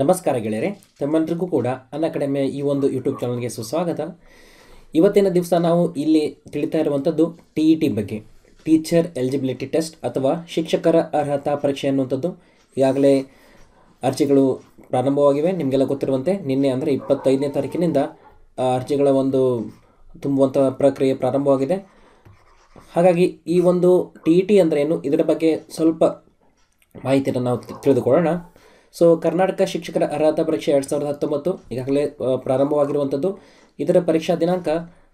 ನಮಸ್ಕಾರ ಗೆಳೆಯರೆ ತಮ್ಮೆಲ್ಲರಿಗೂ ಕೂಡ ಅನ್ನ ಕಡಿಮೆ ಈ ಒಂದು ಯೂಟ್ಯೂಬ್ ಚಾನಲ್ಗೆ ಸುಸ್ವಾಗತ ಇವತ್ತಿನ ದಿವಸ ನಾವು ಇಲ್ಲಿ ತಿಳಿತಾ ಇರುವಂಥದ್ದು ಟಿ ಇ ಟಿ ಬಗ್ಗೆ ಟೀಚರ್ ಎಲಿಜಿಬಿಲಿಟಿ ಟೆಸ್ಟ್ ಅಥವಾ ಶಿಕ್ಷಕರ ಅರ್ಹತಾ ಪರೀಕ್ಷೆ ಅನ್ನುವಂಥದ್ದು ಈಗಾಗಲೇ ಅರ್ಜಿಗಳು ಪ್ರಾರಂಭವಾಗಿವೆ ನಿಮಗೆಲ್ಲ ಗೊತ್ತಿರುವಂತೆ ನಿನ್ನೆ ಅಂದರೆ ಇಪ್ಪತ್ತೈದನೇ ತಾರೀಕಿನಿಂದ ಅರ್ಜಿಗಳ ಒಂದು ತುಂಬುವಂಥ ಪ್ರಕ್ರಿಯೆ ಪ್ರಾರಂಭವಾಗಿದೆ ಹಾಗಾಗಿ ಈ ಒಂದು ಟಿ ಇ e ಟಿ ಅಂದರೆ ಏನು ಇದರ ಬಗ್ಗೆ ಸ್ವಲ್ಪ ಮಾಹಿತಿಯನ್ನು ನಾವು ತಿಳಿದುಕೊಳ್ಳೋಣ ಸೊ ಕರ್ನಾಟಕ ಶಿಕ್ಷಕರ ಅರ್ಹತಾ ಪರೀಕ್ಷೆ ಎರಡು ಸಾವಿರದ ಹತ್ತೊಂಬತ್ತು ಈಗಾಗಲೇ ಪ್ರಾರಂಭವಾಗಿರುವಂಥದ್ದು ಇದರ ಪರೀಕ್ಷಾ ದಿನಾಂಕ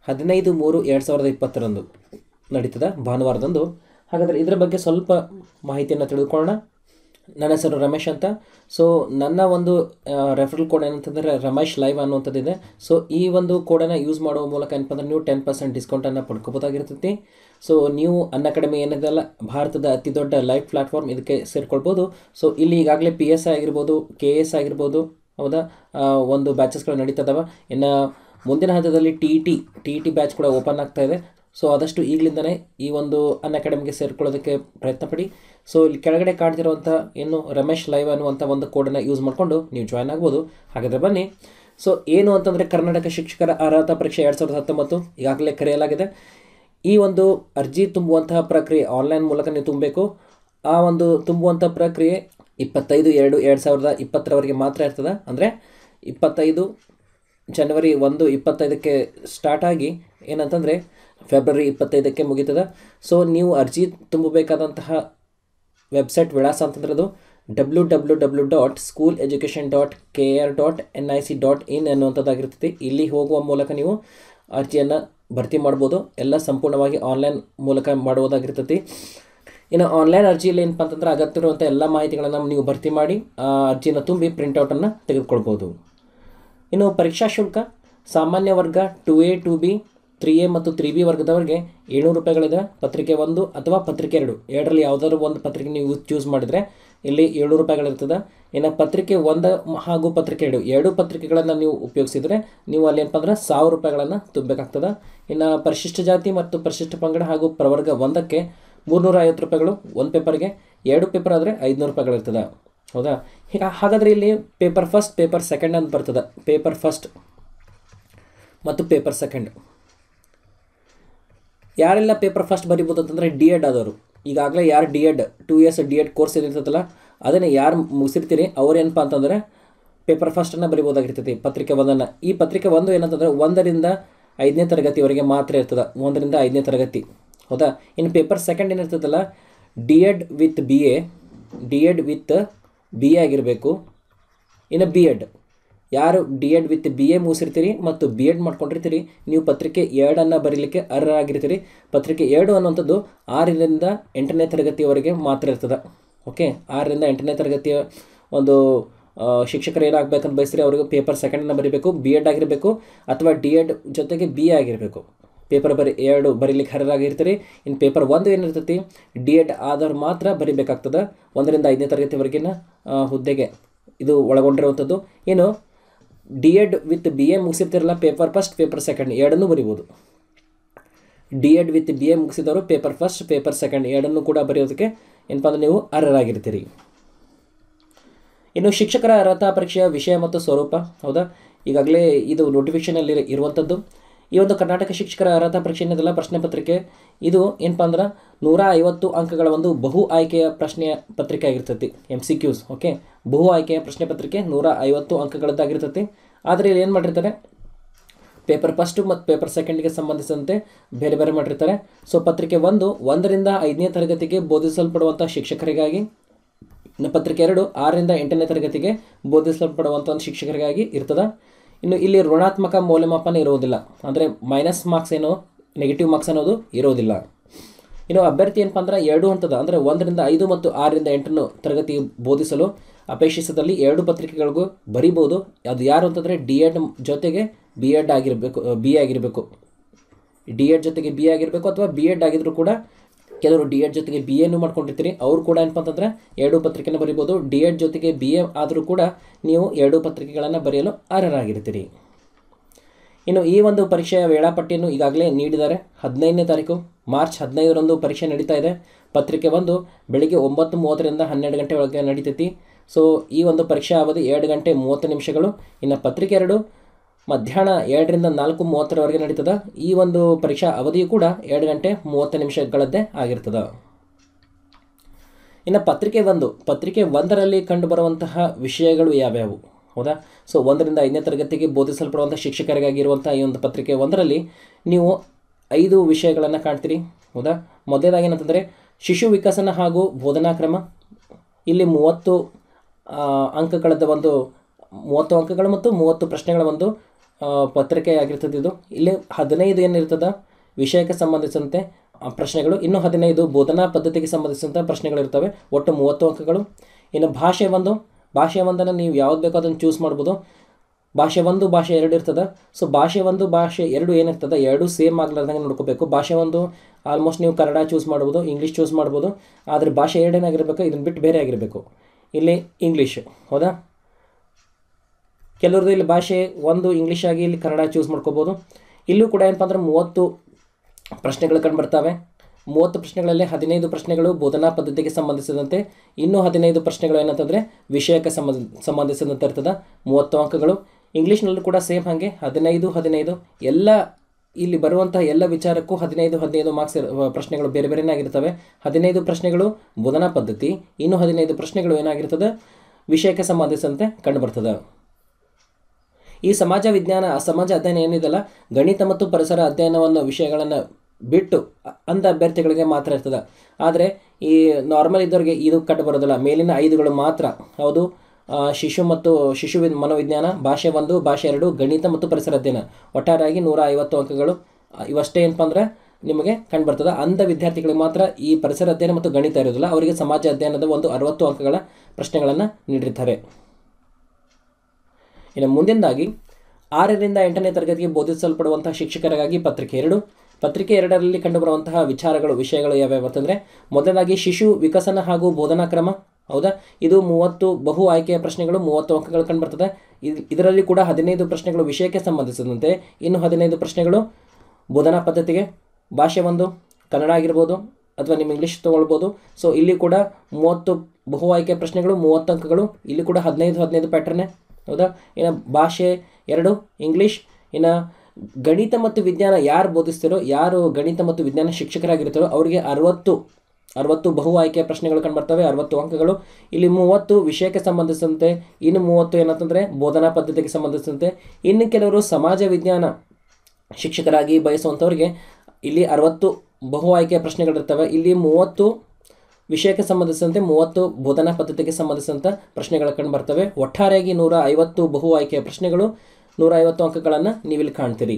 ಹದಿನೈದು ಮೂರು ಎರಡು ಸಾವಿರದ ಇಪ್ಪತ್ತರಂದು ನಡೀತದೆ ಭಾನುವಾರದಂದು ಹಾಗಾದರೆ ಇದರ ಬಗ್ಗೆ ಸ್ವಲ್ಪ ಮಾಹಿತಿಯನ್ನು ತಿಳಿದುಕೊಳ್ಳೋಣ ನನ್ನ ಹೆಸರು ರಮೇಶ್ ಅಂತ ಸೊ ನನ್ನ ಒಂದು ರೆಫರಲ್ ಕೋಡ್ ಏನಂತಂದರೆ ರಮೇಶ್ ಲೈವ್ ಅನ್ನುವಂಥದ್ದಿದೆ ಸೊ ಈ ಒಂದು ಕೋಡನ್ನು ಯೂಸ್ ಮಾಡುವ ಮೂಲಕ ಏನಪ್ಪ ಅಂದರೆ ನೀವು ಟೆನ್ ಪರ್ಸೆಂಟ್ ಡಿಸ್ಕೌಂಟನ್ನು ಪಡ್ಕೋಬೋದಾಗಿರ್ತೈತಿ ಸೊ ನೀವು ಅನ್ ಅಕಾಡೆಮಿ ಅಲ್ಲ ಭಾರತದ ಅತಿ ದೊಡ್ಡ ಲೈವ್ ಪ್ಲಾಟ್ಫಾರ್ಮ್ ಇದಕ್ಕೆ ಸೇರಿಕೊಳ್ಬೋದು ಸೊ ಇಲ್ಲಿ ಈಗಾಗಲೇ ಪಿ ಎಸ್ ಐ ಆಗಿರ್ಬೋದು ಕೆ ಎಸ್ ಆಗಿರ್ಬೋದು ಹೌದಾ ಒಂದು ಬ್ಯಾಚಸ್ಗಳು ನಡೀತದವ ಇನ್ನು ಮುಂದಿನ ಹಂತದಲ್ಲಿ T E T T E T batch ಕೂಡ ಓಪನ್ ಆಗ್ತಾ ಇದೆ ಸೊ ಆದಷ್ಟು ಈಗಲಿಂದನೇ ಈ ಒಂದು ಅನ್ ಅಕಾಡೆಮಿಗೆ ಸೇರಿಕೊಳ್ಳೋದಕ್ಕೆ ಪ್ರಯತ್ನ ಪಡಿ ಸೊ ಇಲ್ಲಿ ಕೆಳಗಡೆ ಕಾಣ್ತಿರುವಂಥ ಏನು ರಮೇಶ್ ಲೈವ್ ಅನ್ನುವಂಥ ಒಂದು ಕೋಡನ್ನು ಯೂಸ್ ಮಾಡಿಕೊಂಡು ನೀವು ಜಾಯ್ನ್ ಆಗ್ಬೋದು ಹಾಗಾದರೆ ಬನ್ನಿ ಸೊ ಏನು ಅಂತಂದರೆ ಕರ್ನಾಟಕ ಶಿಕ್ಷಕರ ಅರ್ಹತಾ ಪರೀಕ್ಷೆ ಎರಡು ಸಾವಿರದ ಹತ್ತೊಂಬತ್ತು ಈಗಾಗಲೇ ಕರೆಯಲಾಗಿದೆ ಈ ಒಂದು ಅರ್ಜಿ ತುಂಬುವಂತಹ ಪ್ರಕ್ರಿಯೆ ಆನ್ಲೈನ್ ಮೂಲಕ ನೀವು ತುಂಬಬೇಕು ಆ ಒಂದು ತುಂಬುವಂಥ ಪ್ರಕ್ರಿಯೆ ಇಪ್ಪತ್ತೈದು ಎರಡು ಎರಡು ಸಾವಿರದ ಇಪ್ಪತ್ತರವರೆಗೆ ಮಾತ್ರ ಇರ್ತದೆ ಅಂದರೆ ಇಪ್ಪತ್ತೈದು ಜನವರಿ ಒಂದು ಇಪ್ಪತ್ತೈದಕ್ಕೆ ಸ್ಟಾರ್ಟ್ ಆಗಿ ಏನಂತಂದರೆ ಫೆಬ್ರವರಿ ಇಪ್ಪತ್ತೈದಕ್ಕೆ ಮುಗೀತದ ಸೊ ನೀವು ಅರ್ಜಿ ತುಂಬಬೇಕಾದಂತಹ ವೆಬ್ಸೈಟ್ ವಿಳಾಸ ಅಂತಂದ್ರೆ ಅದು W W W dot school education dot K R dot N I C dot in ಅನ್ನುವಂಥದ್ದಾಗಿರ್ತೈತಿ ಇಲ್ಲಿ ಹೋಗುವ ಮೂಲಕ ನೀವು ಅರ್ಜಿಯನ್ನು ಭರ್ತಿ ಮಾಡ್ಬೋದು ಎಲ್ಲ ಸಂಪೂರ್ಣವಾಗಿ ಆನ್ಲೈನ್ ಮೂಲಕ ಮಾಡುವುದಾಗಿರ್ತೈತಿ ಇನ್ನು ಆನ್ಲೈನ್ ಅರ್ಜಿಯಲ್ಲಿ ಏನಪ್ಪ ಅಂತಂದ್ರೆ ಅಗತ್ಯವಿರುವಂಥ ಎಲ್ಲ ಮಾಹಿತಿಗಳನ್ನು ನೀವು ಭರ್ತಿ ಮಾಡಿ ಆ ಅರ್ಜಿನ ತುಂಬಿ ಪ್ರಿಂಟೌಟನ್ನು ತೆಗೆದುಕೊಳ್ಬೋದು ಇನ್ನು ಪರೀಕ್ಷಾ ಶುಲ್ಕ ಸಾಮಾನ್ಯ ವರ್ಗ two A two B three A ಮತ್ತು ತ್ರೀ ಬಿ ವರ್ಗದವರಿಗೆ ಏಳ್ನೂರು ರೂಪಾಯಿಗಳಿದೆ ಪತ್ರಿಕೆ ಒಂದು ಅಥವಾ ಪತ್ರಿಕೆ ಎರಡು ಎರಡರಲ್ಲಿ ಯಾವುದಾದ್ರು ಒಂದು ಪತ್ರಿಕೆ ನೀವು ಚೂಸ್ ಮಾಡಿದರೆ ಇಲ್ಲಿ ಏಳು ರೂಪಾಯಿಗಳಿರ್ತದೆ ಇನ್ನು ಪತ್ರಿಕೆ ಒಂದು ಹಾಗೂ ಪತ್ರಿಕೆ ಎರಡು ಎರಡು ಪತ್ರಿಕೆಗಳನ್ನು ನೀವು ಉಪಯೋಗಿಸಿದರೆ ನೀವು ಅಲ್ಲಿ ಏನಪ್ಪ ಅಂದರೆ ಸಾವಿರ ರೂಪಾಯಿಗಳನ್ನು ತುಂಬಬೇಕಾಗ್ತದೆ ಇನ್ನು ಪರಿಶಿಷ್ಟ ಜಾತಿ ಮತ್ತು ಪರಿಶಿಷ್ಟ ಪಂಗಡ ಹಾಗೂ ಪ್ರವರ್ಗ ಒಂದಕ್ಕೆ ಮೂರುನೂರ ಐವತ್ತು ರೂಪಾಯಿಗಳು ಒಂದು ಪೇಪರ್ಗೆ ಎರಡು ಪೇಪರ್ ಆದರೆ ಐದುನೂರು ರೂಪಾಯಿಗಳಿರ್ತದೆ ಹೌದಾ ಈಗ ಹಾಗಾದರೆ ಇಲ್ಲಿ ಪೇಪರ್ ಫಸ್ಟ್ ಪೇಪರ್ ಸೆಕೆಂಡ್ ಅಂತ ಬರ್ತದೆ ಪೇಪರ್ ಫಸ್ಟ್ ಮತ್ತು ಪೇಪರ್ ಸೆಕೆಂಡ್ ಯಾರೆಲ್ಲ ಪೇಪರ್ ಫಸ್ಟ್ ಬರಿಬೋದು ಅಂತಂದರೆ ಡಿ ಎಡ್ ಆದವರು ಈಗಾಗಲೇ ಯಾರು D Ed two years D Ed course ಏನಿರ್ತದಲ್ಲ ಅದನ್ನು ಯಾರು ಮುಗಿಸಿರ್ತೀರಿ ಏನಪ್ಪ ಅಂತಂದರೆ ಪೇಪರ್ ಫಸ್ಟನ್ನು ಬರಿಬೋದಾಗಿರ್ತೈತಿ ಪತ್ರಿಕೆ ಒಂದನ್ನು ಈ ಪತ್ರಿಕೆ ಒಂದು ಏನಂತಂದರೆ ಒಂದರಿಂದ ಐದನೇ ತರಗತಿವರೆಗೆ ಮಾತ್ರ ಇರ್ತದೆ ಒಂದರಿಂದ ಐದನೇ ತರಗತಿ ಹೌದಾ ಇನ್ನು ಪೇಪರ್ ಸೆಕೆಂಡ್ ಏನಿರ್ತದಲ್ಲ D Ed with B A D Ed with B A ಆಗಿರಬೇಕು ಇನ್ನು ಬಿ ಎಡ್ ಯಾರು D Ed with B A ಮುಗಿಸಿರ್ತೀರಿ ಮತ್ತು ಬಿ ಎಡ್ ಮಾಡ್ಕೊಂಡಿರ್ತೀರಿ ನೀವು ಪತ್ರಿಕೆ ಎರಡನ್ನು ಬರೀಲಿಕ್ಕೆ ಅರ್ಹರಾಗಿರ್ತೀರಿ ಪತ್ರಿಕೆ ಎರಡು ಅನ್ನುವಂಥದ್ದು ಆರರಿಂದ ಎಂಟನೇ ತರಗತಿಯವರೆಗೆ ಮಾತ್ರ ಇರ್ತದೆ ಓಕೆ ಆರರಿಂದ ಎಂಟನೇ ತರಗತಿಯ ಒಂದು ಶಿಕ್ಷಕರು ಏನಾಗಬೇಕಂತ ಬಯಸ್ರಿ ಅವ್ರಿಗೆ ಪೇಪರ್ ಸೆಕೆಂಡನ್ನು ಬರೀಬೇಕು ಬಿ ಎಡ್ ಆಗಿರಬೇಕು ಅಥವಾ ಡಿ ಎಡ್ ಜೊತೆಗೆ ಬಿ ಎ ಆಗಿರಬೇಕು ಪೇಪರ್ ಬರಿ ಎರಡು ಬರೀಲಿಕ್ಕೆ ಹರರಾಗಿರ್ತೀರಿ ಇನ್ನು ಪೇಪರ್ ಒಂದು ಏನಿರ್ತೈತಿ ಡಿ ಎಡ್ ಆದವ್ರು ಮಾತ್ರ ಬರೀಬೇಕಾಗ್ತದೆ ಒಂದರಿಂದ ಐದನೇ ತರಗತಿವರೆಗಿನ ಹುದ್ದೆಗೆ ಇದು ಒಳಗೊಂಡಿರುವಂಥದ್ದು ಏನು D Ed with B A ಮುಗಿಸಿರ್ತಿರಲ್ಲ ಪೇಪರ್ ಫಸ್ಟ್ ಪೇಪರ್ ಸೆಕೆಂಡ್ ಎರಡನ್ನೂ ಬರಿಬೋದು D Ed with B A ಮುಗಿಸಿದವರು ಪೇಪರ್ ಫಸ್ಟ್ ಪೇಪರ್ ಸೆಕೆಂಡ್ ಎರಡನ್ನು ಕೂಡ ಬರೆಯೋದಕ್ಕೆ ಏನಪ್ಪ ಅಂದರೆ ನೀವು ಅರ್ಹರಾಗಿರ್ತೀರಿ ಇನ್ನು ಶಿಕ್ಷಕರ ಅರ್ಹತಾ ಪರೀಕ್ಷೆಯ ವಿಷಯ ಮತ್ತು ಸ್ವರೂಪ ಹೌದಾ ಈಗಾಗಲೇ ಇದು ನೋಟಿಫಿಕೇಶನಲ್ಲಿ ಇರುವಂಥದ್ದು ಈ ಒಂದು ಕರ್ನಾಟಕ ಶಿಕ್ಷಕರ ಅರ್ಹತಾ ಪರೀಕ್ಷೆ ಪ್ರಶ್ನೆ ಪತ್ರಿಕೆ ಇದು ಏನಪ್ಪ ಅಂದ್ರೆ ನೂರ ಐವತ್ತು ಅಂಕಗಳ ಒಂದು ಬಹು ಆಯ್ಕೆಯ ಪ್ರಶ್ನೆ ಪತ್ರಿಕೆ ಆಗಿರ್ತೈತಿ ಎಮ್ ಸಿ ಕ್ಯೂಸ್ ಓಕೆ ಬಹು ಆಯ್ಕೆಯ ಪ್ರಶ್ನೆ ಪತ್ರಿಕೆ ನೂರ ಐವತ್ತು ಅಂಕಗಳದ್ದಾಗಿರ್ತೈತಿ ಆದರೆ ಇಲ್ಲಿ ಏನು ಮಾಡಿರ್ತಾರೆ ಪೇಪರ್ ಫಸ್ಟ್ ಮತ್ತು ಪೇಪರ್ ಸೆಕೆಂಡ್ಗೆ ಸಂಬಂಧಿಸಿದಂತೆ ಬೇರೆ ಬೇರೆ ಮಾಡಿರ್ತಾರೆ ಸೊ ಪತ್ರಿಕೆ ಒಂದು ಒಂದರಿಂದ ಐದನೇ ತರಗತಿಗೆ ಬೋಧಿಸಲ್ಪಡುವಂಥ ಶಿಕ್ಷಕರಿಗಾಗಿ ಪತ್ರಿಕೆ ಎರಡು ಆರರಿಂದ ಎಂಟನೇ ತರಗತಿಗೆ ಬೋಧಿಸಲ್ಪಡುವಂಥ ಒಂದು ಶಿಕ್ಷಕರಿಗಾಗಿ ಇರ್ತದೆ ಇನ್ನು ಇಲ್ಲಿ ಋಣಾತ್ಮಕ ಮೌಲ್ಯಮಾಪನ ಇರುವುದಿಲ್ಲ ಅಂದರೆ ಮೈನಸ್ ಮಾರ್ಕ್ಸ್ ಏನು ನೆಗೆಟಿವ್ ಮಾರ್ಕ್ಸ್ ಅನ್ನೋದು ಇರೋದಿಲ್ಲ ಇನ್ನು ಅಭ್ಯರ್ಥಿ ಏನಪ್ಪ ಅಂದ್ರೆ ಎರಡು ಹಂತದ ಅಂದರೆ ಒಂದರಿಂದ ಐದು ಮತ್ತು ಆರರಿಂದ ಎಂಟನ್ನು ತರಗತಿ ಬೋಧಿಸಲು ಅಪೇಕ್ಷಿಸದಲ್ಲಿ ಎರಡು ಪತ್ರಿಕೆಗಳಿಗೂ ಬರಿಬೋದು ಅದು ಯಾರು ಅಂತಂದರೆ ಡಿ ಎಡ್ ಜೊತೆಗೆ ಬಿ ಎಡ್ ಆಗಿರಬೇಕು ಬಿ ಎ ಆಗಿರಬೇಕು ಡಿ ಎಡ್ ಜೊತೆಗೆ ಬಿ ಎ ಆಗಿರಬೇಕು ಅಥವಾ ಬಿ ಎಡ್ ಆಗಿದ್ದರೂ ಕೂಡ ಕೆಲವರು ಡಿ ಎಡ್ ಜೊತೆಗೆ ಬಿ ಎನ್ನು ಮಾಡ್ಕೊಂಡಿರ್ತೀರಿ ಅವರು ಕೂಡ ಏನಪ್ಪ ಅಂತಂದರೆ ಎರಡೂ ಪತ್ರಿಕೆಯನ್ನು ಬರಿಬೋದು ಡಿ ಎಡ್ ಜೊತೆಗೆ ಬಿ ಎ ಆದರೂ ಕೂಡ ನೀವು ಎರಡು ಪತ್ರಿಕೆಗಳನ್ನು ಬರೆಯಲು ಅರ್ಹರಾಗಿರ್ತೀರಿ ಇನ್ನು ಈ ಒಂದು ಪರೀಕ್ಷೆಯ ವೇಳಾಪಟ್ಟಿಯನ್ನು ಈಗಾಗಲೇ ನೀಡಿದ್ದಾರೆ ಹದಿನೈದನೇ ತಾರೀಕು ಮಾರ್ಚ್ ಹದಿನೈದರಂದು ಪರೀಕ್ಷೆ ನಡೀತಾ ಇದೆ ಪತ್ರಿಕೆ ಬಂದು ಬೆಳಿಗ್ಗೆ ಒಂಬತ್ತು ಮೂವತ್ತರಿಂದ ಹನ್ನೆರಡು ಗಂಟೆ ಒಳಗೆ ನಡೀತೈತಿ ಸೊ ಈ ಒಂದು ಪರೀಕ್ಷಾ ಅವಧಿ ಎರಡು ಗಂಟೆ ಮೂವತ್ತು ನಿಮಿಷಗಳು ಇನ್ನು ಪತ್ರಿಕೆ ಎರಡು ಮಧ್ಯಾಹ್ನ ಎರಡರಿಂದ ನಾಲ್ಕು ಮೂವತ್ತರವರೆಗೆ ನಡೀತದ ಈ ಒಂದು ಪರೀಕ್ಷಾ ಅವಧಿಯು ಕೂಡ ಎರಡು ಗಂಟೆ ಮೂವತ್ತು ನಿಮಿಷಗಳದ್ದೇ ಆಗಿರ್ತದೆ ಇನ್ನು ಪತ್ರಿಕೆ ಒಂದು ಪತ್ರಿಕೆ ಒಂದರಲ್ಲಿ ಕಂಡುಬರುವಂತಹ ವಿಷಯಗಳು ಯಾವ್ಯಾವು ಹೌದಾ ಸೊ ಒಂದರಿಂದ ಐದನೇ ತರಗತಿಗೆ ಬೋಧಿಸಲ್ಪಡುವಂಥ ಶಿಕ್ಷಕರಿಗಾಗಿರುವಂಥ ಈ ಒಂದು ಪತ್ರಿಕೆ ಒಂದರಲ್ಲಿ ನೀವು ಐದು ವಿಷಯಗಳನ್ನು ಕಾಣ್ತೀರಿ ಹೌದಾ ಮೊದಲನೇದಾಗಿ ಏನಂತಂದರೆ ಶಿಶು ವಿಕಸನ ಹಾಗೂ ಬೋಧನಾ ಕ್ರಮ ಇಲ್ಲಿ ಮೂವತ್ತು ಅಂಕಗಳದ ಒಂದು ಮೂವತ್ತು ಅಂಕಗಳು ಮತ್ತು ಮೂವತ್ತು ಪ್ರಶ್ನೆಗಳ ಒಂದು ಪತ್ರಿಕೆ ಆಗಿರ್ತದೆ ಇದು ಇಲ್ಲಿ ಹದಿನೈದು ಏನಿರ್ತದೆ ವಿಷಯಕ್ಕೆ ಸಂಬಂಧಿಸಿದಂತೆ ಪ್ರಶ್ನೆಗಳು ಇನ್ನು ಹದಿನೈದು ಬೋಧನಾ ಪದ್ಧತಿಗೆ ಸಂಬಂಧಿಸಿದಂಥ ಪ್ರಶ್ನೆಗಳಿರ್ತವೆ ಒಟ್ಟು ಮೂವತ್ತು ಅಂಕಗಳು ಇನ್ನು ಭಾಷೆ ಒಂದು ಭಾಷೆ ಒಂದನ್ನು ನೀವು ಯಾವ್ದು ಬೇಕೋ ಅದನ್ನು ಚೂಸ್ ಮಾಡ್ಬೋದು ಭಾಷೆ ಒಂದು ಭಾಷೆ ಎರಡು ಇರ್ತದೆ ಸೊ ಭಾಷೆ ಒಂದು ಭಾಷೆ ಎರಡು ಏನಿರ್ತದೆ ಎರಡು ಸೇಮ್ ಆಗ್ಲಾರ್ದಂಗೆ ನೋಡ್ಕೋಬೇಕು ಭಾಷೆ ಒಂದು ಆಲ್ಮೋಸ್ಟ್ ನೀವು ಕನ್ನಡ ಚೂಸ್ ಮಾಡ್ಬೋದು ಇಂಗ್ಲೀಷ್ ಚೂಸ್ ಮಾಡ್ಬೋದು ಆದರೆ ಭಾಷೆ ಎರಡೇನಾಗಿರಬೇಕು ಇದನ್ನು ಬಿಟ್ಟು ಬೇರೆ ಆಗಿರಬೇಕು ಇಲ್ಲಿ ಇಂಗ್ಲೀಷ್ ಹೌದಾ ಕೆಲವ್ರದ್ದು ಇಲ್ಲಿ ಭಾಷೆ ಒಂದು ಇಂಗ್ಲೀಷ್ ಆಗಿ ಇಲ್ಲಿ ಕನ್ನಡ ಚೂಸ್ ಮಾಡ್ಕೋಬೋದು ಇಲ್ಲೂ ಕೂಡ ಏನಪ್ಪ ಅಂದರೆ ಮೂವತ್ತು ಪ್ರಶ್ನೆಗಳು ಕಂಡು ಬರ್ತವೆ ಮೂವತ್ತು ಪ್ರಶ್ನೆಗಳಲ್ಲಿ ಹದಿನೈದು ಪ್ರಶ್ನೆಗಳು ಬೋಧನಾ ಪದ್ಧತಿಗೆ ಸಂಬಂಧಿಸಿದಂತೆ ಇನ್ನೂ ಹದಿನೈದು ಪ್ರಶ್ನೆಗಳು ಏನಂತಂದರೆ ವಿಷಯಕ್ಕೆ ಸಂಬಂಧ ಸಂಬಂಧಿಸಿದಂತೆ ಇರ್ತದೆ ಮೂವತ್ತು ಅಂಕಗಳು ಇಂಗ್ಲೀಷ್ನಲ್ಲೂ ಕೂಡ ಸೇಮ್ ಹಾಗೆ ಹದಿನೈದು ಹದಿನೈದು ಎಲ್ಲ ಇಲ್ಲಿ ಬರುವಂತಹ ಎಲ್ಲ ವಿಚಾರಕ್ಕೂ ಹದಿನೈದು ಹದಿನೈದು ಮಾರ್ಕ್ಸ್ ಪ್ರಶ್ನೆಗಳು ಬೇರೆ ಬೇರೆನೇ ಆಗಿರ್ತವೆ ಹದಿನೈದು ಪ್ರಶ್ನೆಗಳು ಬೋಧನಾ ಪದ್ಧತಿ ಇನ್ನೂ ಹದಿನೈದು ಪ್ರಶ್ನೆಗಳು ಏನಾಗಿರ್ತದೆ ವಿಷಯಕ್ಕೆ ಸಂಬಂಧಿಸಿದಂತೆ ಕಂಡುಬರ್ತದೆ ಈ ಸಮಾಜ ವಿಜ್ಞಾನ ಸಮಾಜ ಅಧ್ಯಯನ ಏನಿದೆಲ್ಲ ಗಣಿತ ಮತ್ತು ಪರಿಸರ ಅಧ್ಯಯನವನ್ನು ವಿಷಯಗಳನ್ನು ಬಿಟ್ಟು ಅಂಧ ಅಭ್ಯರ್ಥಿಗಳಿಗೆ ಮಾತ್ರ ಇರ್ತದೆ ಆದರೆ ಈ ನಾರ್ಮಲ್ ಇದ್ದವ್ರಿಗೆ ಇದು ಕಟ್ಟು ಬರೋದಿಲ್ಲ ಮೇಲಿನ ಐದುಗಳು ಮಾತ್ರ ಹೌದು ಶಿಶು ಮತ್ತು ಶಿಶು ಮನೋವಿಜ್ಞಾನ ಭಾಷೆ ಒಂದು ಭಾಷೆ ಎರಡು ಗಣಿತ ಮತ್ತು ಪರಿಸರ ಅಧ್ಯಯನ ಒಟ್ಟಾರಾಗಿ ನೂರ ಐವತ್ತು ಅಂಕಗಳು ಇವಷ್ಟೇ ಏನಪ್ಪ ಅಂದರೆ ನಿಮಗೆ ಬರ್ತದೆ ಅಂಧ ವಿದ್ಯಾರ್ಥಿಗಳಿಗೆ ಮಾತ್ರ ಈ ಪರಿಸರ ಅಧ್ಯಯನ ಮತ್ತು ಗಣಿತ ಇರೋದಿಲ್ಲ ಅವರಿಗೆ ಸಮಾಜ ಅಧ್ಯಯನದ ಒಂದು ಅರವತ್ತು ಅಂಕಗಳ ಪ್ರಶ್ನೆಗಳನ್ನು ನೀಡಿರ್ತಾರೆ ಇನ್ನು ಮುಂದಿನದಾಗಿ ಆರರಿಂದ ಎಂಟನೇ ತರಗತಿಗೆ ಬೋಧಿಸಲ್ಪಡುವಂತಹ ಶಿಕ್ಷಕರಿಗಾಗಿ ಪತ್ರಿಕೆ ಎರಡು ಪತ್ರಿಕೆ ಎರಡರಲ್ಲಿ ಕಂಡುಬರುವಂತಹ ವಿಚಾರಗಳು ವಿಷಯಗಳು ಯಾವ್ಯಾವ ಅಂತಂದರೆ ಮೊದಲಾಗಿ ಶಿಶು ವಿಕಸನ ಹಾಗೂ ಬೋಧನಾ ಕ್ರಮ ಹೌದಾ ಇದು ಮೂವತ್ತು ಬಹು ಆಯ್ಕೆಯ ಪ್ರಶ್ನೆಗಳು ಮೂವತ್ತು ಅಂಕಗಳು ಕಂಡುಬರ್ತದೆ ಇದರಲ್ಲಿ ಕೂಡ ಹದಿನೈದು ಪ್ರಶ್ನೆಗಳು ವಿಷಯಕ್ಕೆ ಸಂಬಂಧಿಸಿದಂತೆ ಇನ್ನು ಹದಿನೈದು ಪ್ರಶ್ನೆಗಳು ಬೋಧನಾ ಪದ್ಧತಿಗೆ ಭಾಷೆ ಒಂದು ಕನ್ನಡ ಆಗಿರ್ಬೋದು ಅಥವಾ ನಿಮ್ಮ ಇಂಗ್ಲೀಷ್ ತೊಗೊಳ್ಬೋದು ಸೊ ಇಲ್ಲಿ ಕೂಡ ಮೂವತ್ತು ಬಹು ಆಯ್ಕೆ ಪ್ರಶ್ನೆಗಳು ಮೂವತ್ತು ಅಂಕಗಳು ಇಲ್ಲಿ ಕೂಡ ಹದಿನೈದು ಹದಿನೈದು ಪ್ಯಾಟ್ರನ್ನೇ ಹೌದಾ ಇನ್ನು ಭಾಷೆ ಎರಡು ಇಂಗ್ಲೀಷ್ ಇನ್ನು ಗಣಿತ ಮತ್ತು ವಿಜ್ಞಾನ ಯಾರು ಬೋಧಿಸ್ತಿರೋ ಯಾರು ಗಣಿತ ಮತ್ತು ವಿಜ್ಞಾನ ಶಿಕ್ಷಕರಾಗಿರ್ತಾರೋ ಅವರಿಗೆ ಅರವತ್ತು ಅರವತ್ತು ಬಹು ಆಯ್ಕೆ ಪ್ರಶ್ನೆಗಳು ಕಂಡುಬರ್ತವೆ ಅರವತ್ತು ಅಂಕಗಳು ಇಲ್ಲಿ ಮೂವತ್ತು ವಿಷಯಕ್ಕೆ ಸಂಬಂಧಿಸಿದಂತೆ ಇನ್ನು ಮೂವತ್ತು ಏನಂತಂದರೆ ಬೋಧನಾ ಪದ್ಧತಿಗೆ ಸಂಬಂಧಿಸಿದಂತೆ ಇನ್ನು ಕೆಲವರು ಸಮಾಜ ವಿಜ್ಞಾನ ಶಿಕ್ಷಕರಾಗಿ ಬಯಸುವಂಥವ್ರಿಗೆ ಇಲ್ಲಿ ಅರವತ್ತು ಬಹು ಆಯ್ಕೆಯ ಪ್ರಶ್ನೆಗಳಿರ್ತವೆ ಇಲ್ಲಿ ಮೂವತ್ತು ವಿಷಯಕ್ಕೆ ಸಂಬಂಧಿಸಿದಂತೆ ಮೂವತ್ತು ಬೋಧನಾ ಪದ್ಧತಿಗೆ ಸಂಬಂಧಿಸಿದಂಥ ಪ್ರಶ್ನೆಗಳು ಕಂಡು ಬರ್ತವೆ ಒಟ್ಟಾರೆಯಾಗಿ ನೂರ ಐವತ್ತು ಬಹು ಆಯ್ಕೆಯ ಪ್ರಶ್ನೆಗಳು ನೂರ ಐವತ್ತು ಅಂಕಗಳನ್ನು ನೀವಿಲ್ಲಿ ಕಾಣ್ತೀರಿ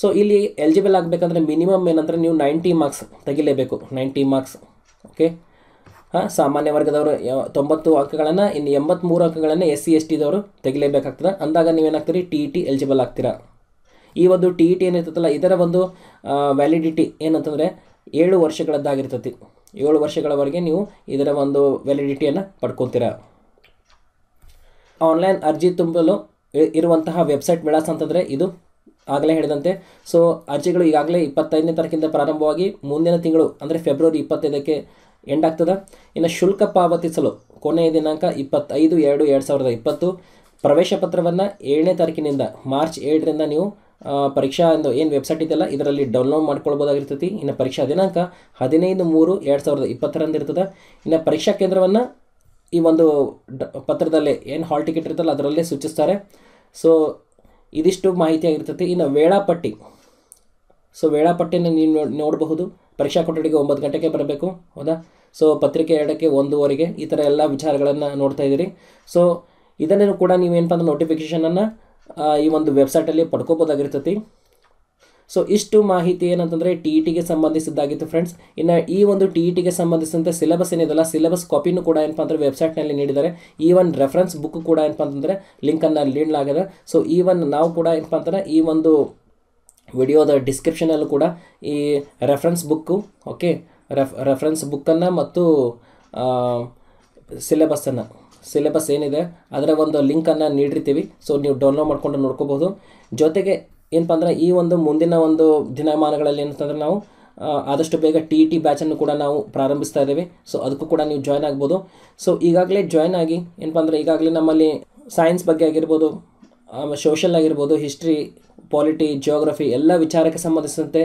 ಸೊ ಇಲ್ಲಿ ಎಲಿಜಿಬಲ್ ಆಗಬೇಕಂದ್ರೆ ಮಿನಿಮಮ್ ಏನಂದರೆ ನೀವು ನೈಂಟಿ ಮಾರ್ಕ್ಸ್ ತೆಗಿಲೇಬೇಕು ನೈಂಟಿ ಮಾರ್ಕ್ಸ್ ಓಕೆ ಹಾಂ ಸಾಮಾನ್ಯ ವರ್ಗದವರು ತೊಂಬತ್ತು ಅಂಕಗಳನ್ನು ಇನ್ನು ಎಂಬತ್ತ್ಮೂರು ಅಂಕಗಳನ್ನು ಎಸ್ ಸಿ ಎಸ್ ಟಿದವರು ತೆಗಿಲೇಬೇಕಾಗ್ತದೆ ಅಂದಾಗ ನೀವೇನಾಗ್ತೀರಿ ಟಿ ಇ ಟಿ ಎಲಿಜಿಬಲ್ ಆಗ್ತೀರಾ ಈ ಒಂದು ಟಿ ಇ ಟಿ ಏನಿರ್ತದಲ್ಲ ಇದರ ಒಂದು ವ್ಯಾಲಿಡಿಟಿ ಏನಂತಂದರೆ ಏಳು ವರ್ಷಗಳದ್ದಾಗಿರ್ತತಿ ಏಳು ವರ್ಷಗಳವರೆಗೆ ನೀವು ಇದರ ಒಂದು ವ್ಯಾಲಿಡಿಟಿಯನ್ನು ಪಡ್ಕೊತೀರ ಆನ್ಲೈನ್ ಅರ್ಜಿ ತುಂಬಲು ಇರುವಂತಹ ವೆಬ್ಸೈಟ್ ವಿಳಾಸ ಅಂತಂದರೆ ಇದು ಆಗಲೇ ಹೇಳಿದಂತೆ ಸೊ ಅರ್ಜಿಗಳು ಈಗಾಗಲೇ ಇಪ್ಪತ್ತೈದನೇ ತಾರೀಕಿಂದ ಪ್ರಾರಂಭವಾಗಿ ಮುಂದಿನ ತಿಂಗಳು ಅಂದರೆ ಫೆಬ್ರವರಿ ಇಪ್ಪತ್ತೈದಕ್ಕೆ ಎಂಡ್ ಆಗ್ತದೆ ಇನ್ನು ಶುಲ್ಕ ಪಾವತಿಸಲು ಕೊನೆಯ ದಿನಾಂಕ ಇಪ್ಪತ್ತೈದು ಎರಡು ಎರಡು ಸಾವಿರದ ಇಪ್ಪತ್ತು ಪ್ರವೇಶ ಪತ್ರವನ್ನು ಏಳನೇ ತಾರೀಕಿನಿಂದ ಮಾರ್ಚ್ ಏಳರಿಂದ ನೀವು ಪರೀಕ್ಷಾ ಒಂದು ಏನು ವೆಬ್ಸೈಟ್ ಇದೆಯಲ್ಲ ಇದರಲ್ಲಿ ಡೌನ್ಲೋಡ್ ಮಾಡ್ಕೊಳ್ಬೋದಾಗಿರ್ತೈತಿ ಇನ್ನು ಪರೀಕ್ಷಾ ದಿನಾಂಕ ಹದಿನೈದು ಮೂರು ಎರಡು ಸಾವಿರದ ಇಪ್ಪತ್ತರಂದು ಇರ್ತದೆ ಇನ್ನು ಪರೀಕ್ಷಾ ಕೇಂದ್ರವನ್ನು ಈ ಒಂದು ಡ ಪತ್ರದಲ್ಲೇ ಏನು ಹಾಲ್ ಟಿಕೆಟ್ ಇರ್ತಲ್ಲ ಅದರಲ್ಲೇ ಸೂಚಿಸ್ತಾರೆ ಸೊ ಇದಿಷ್ಟು ಮಾಹಿತಿ ಆಗಿರ್ತೈತಿ ಇನ್ನು ವೇಳಾಪಟ್ಟಿ ಸೊ ವೇಳಾಪಟ್ಟಿಯನ್ನು ನೀವು ನೋಡಬಹುದು ಪರೀಕ್ಷಾ ಕೊಠಡಿಗೆ ಒಂಬತ್ತು ಗಂಟೆಗೆ ಬರಬೇಕು ಹೌದಾ ಸೊ ಪತ್ರಿಕೆ ಎರಡಕ್ಕೆ ಒಂದೂವರೆಗೆ ಈ ಥರ ಎಲ್ಲ ವಿಚಾರಗಳನ್ನು ನೋಡ್ತಾ ಇದ್ದೀರಿ ಸೊ ಇದನ್ನು ಕೂಡ ನೀವೇನಪ್ಪ ಅಂದ್ರೆ ನೋಟಿಫಿಕೇಷನನ್ನು ಈ ಒಂದು ವೆಬ್ಸೈಟಲ್ಲಿ ಪಡ್ಕೋಬೋದಾಗಿರ್ತೈತಿ ಸೊ ಇಷ್ಟು ಮಾಹಿತಿ ಏನಂತಂದರೆ ಟಿ ಇ e ಟಿಗೆ ಸಂಬಂಧಿಸಿದ್ದಾಗಿತ್ತು ಫ್ರೆಂಡ್ಸ್ ಇನ್ನು ಈ ಒಂದು ಟಿ ಇ e ಟಿಗೆ ಸಂಬಂಧಿಸಿದಂತೆ ಸಿಲೆಬಸ್ ಏನಿದೆಲ್ಲ ಸಿಲೆಬಸ್ ಕಾಪಿನೂ ಕೂಡ ಏನಪ್ಪ ಅಂದರೆ ವೆಬ್ಸೈಟ್ನಲ್ಲಿ ನೀಡಿದ್ದಾರೆ ಈ ಒನ್ ರೆಫರೆನ್ಸ್ ಬುಕ್ ಕೂಡ ಏನಪ್ಪ ಅಂತಂದರೆ ಲಿಂಕನ್ನು ನೀಡಲಾಗಿದೆ ಸೊ ಈ ನಾವು ಕೂಡ ಏನಪ್ಪ ಅಂತಂದರೆ ಈ ಒಂದು ವಿಡಿಯೋದ ಡಿಸ್ಕ್ರಿಪ್ಷನಲ್ಲೂ ಕೂಡ ಈ reference book okay ref reference ಬುಕ್ಕನ್ನು ಮತ್ತು ಸಿಲೆಬಸ್ಸನ್ನು ಸಿಲೆಬಸ್ ಏನಿದೆ ಅದರ ಒಂದು ಲಿಂಕನ್ನು ನೀಡಿರ್ತೀವಿ ಸೊ ನೀವು ಡೌನ್ಲೋಡ್ ಮಾಡಿಕೊಂಡು ನೋಡ್ಕೋಬೋದು ಜೊತೆಗೆ ಏನಪ್ಪ ಅಂದರೆ ಈ ಒಂದು ಮುಂದಿನ ಒಂದು ದಿನಮಾನಗಳಲ್ಲಿ ಏನಂತಂದ್ರೆ ನಾವು ಆದಷ್ಟು ಬೇಗ ಟಿ ಇ ಟಿ ಬ್ಯಾಚನ್ನು ಕೂಡ ನಾವು ಪ್ರಾರಂಭಿಸ್ತಾ ಇದ್ದೀವಿ ಸೊ ಅದಕ್ಕೂ ಕೂಡ ನೀವು ಜಾಯ್ನ್ ಆಗ್ಬೋದು ಸೊ ಈಗಾಗಲೇ ಜಾಯ್ನ್ ಆಗಿ ಏನಪ್ಪ ಅಂದರೆ ಈಗಾಗಲೇ ನಮ್ಮಲ್ಲಿ ಸೈನ್ಸ್ ಬಗ್ಗೆ ಆಗಿರ್ಬೋದು ಆಮೇಲೆ ಸೋಷಲ್ ಆಗಿರ್ಬೋದು ಹಿಸ್ಟ್ರಿ ಪಾಲಿಟಿ ಜಿಯೋಗ್ರಫಿ ಎಲ್ಲ ವಿಚಾರಕ್ಕೆ ಸಂಬಂಧಿಸಿದಂತೆ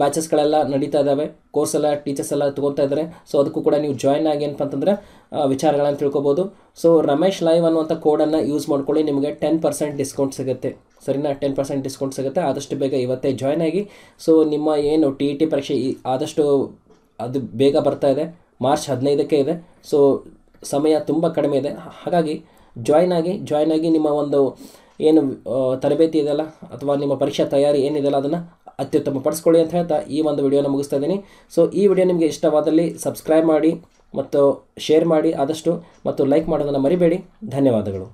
ಬ್ಯಾಚಸ್ಗಳೆಲ್ಲ ನಡೀತಾ ಇದ್ದಾವೆ ಕೋರ್ಸ್ ಎಲ್ಲ ಟೀಚರ್ಸ್ ಎಲ್ಲ ತೊಗೊತಾ ಇದ್ದಾರೆ ಸೊ ಅದಕ್ಕೂ ಕೂಡ ನೀವು ಜಾಯ್ನ್ ಆಗಿ ಏನಪ್ಪ ಅಂತಂದರೆ ವಿಚಾರಗಳನ್ನು ತಿಳ್ಕೊಬೋದು ಸೊ ರಮೇಶ್ ಲೈವ್ ಅನ್ನುವಂಥ ಕೋಡನ್ನು ಯೂಸ್ ಮಾಡ್ಕೊಳ್ಳಿ ನಿಮಗೆ ಟೆನ್ ಪರ್ಸೆಂಟ್ ಡಿಸ್ಕೌಂಟ್ ಸಿಗುತ್ತೆ ಸರಿನಾ ಟೆನ್ ಪರ್ಸೆಂಟ್ ಡಿಸ್ಕೌಂಟ್ ಸಿಗುತ್ತೆ ಆದಷ್ಟು ಬೇಗ ಇವತ್ತೇ ಜಾಯ್ನ್ ಆಗಿ ಸೊ ನಿಮ್ಮ ಏನು ಟಿ ಇ ಟಿ ಪರೀಕ್ಷೆ ಆದಷ್ಟು ಅದು ಬೇಗ ಬರ್ತಾ ಇದೆ ಮಾರ್ಚ್ ಹದಿನೈದಕ್ಕೆ ಇದೆ ಸೊ ಸಮಯ ತುಂಬ ಕಡಿಮೆ ಇದೆ ಹಾಗಾಗಿ ಜಾಯ್ನ್ ಆಗಿ ಜಾಯ್ನ್ ಆಗಿ ನಿಮ್ಮ ಒಂದು ಏನು ತರಬೇತಿ ಇದೆಯಲ್ಲ ಅಥವಾ ನಿಮ್ಮ ಪರೀಕ್ಷಾ ತಯಾರಿ ಏನಿದೆಯಲ್ಲ ಅದನ್ನು ಅತ್ಯುತ್ತಮ ಪಡಿಸ್ಕೊಳ್ಳಿ ಅಂತ ಹೇಳ್ತಾ ಈ ಒಂದು ವಿಡಿಯೋನ ಮುಗಿಸ್ತಾ ಇದ್ದೀನಿ ಸೊ ಈ ವಿಡಿಯೋ ನಿಮಗೆ ಇಷ್ಟವಾದಲ್ಲಿ ಸಬ್ಸ್ಕ್ರೈಬ್ ಮಾಡಿ ಮತ್ತು ಶೇರ್ ಮಾಡಿ ಆದಷ್ಟು ಮತ್ತು ಲೈಕ್ ಮಾಡೋದನ್ನು ಮರಿಬೇಡಿ ಧನ್ಯವಾದಗಳು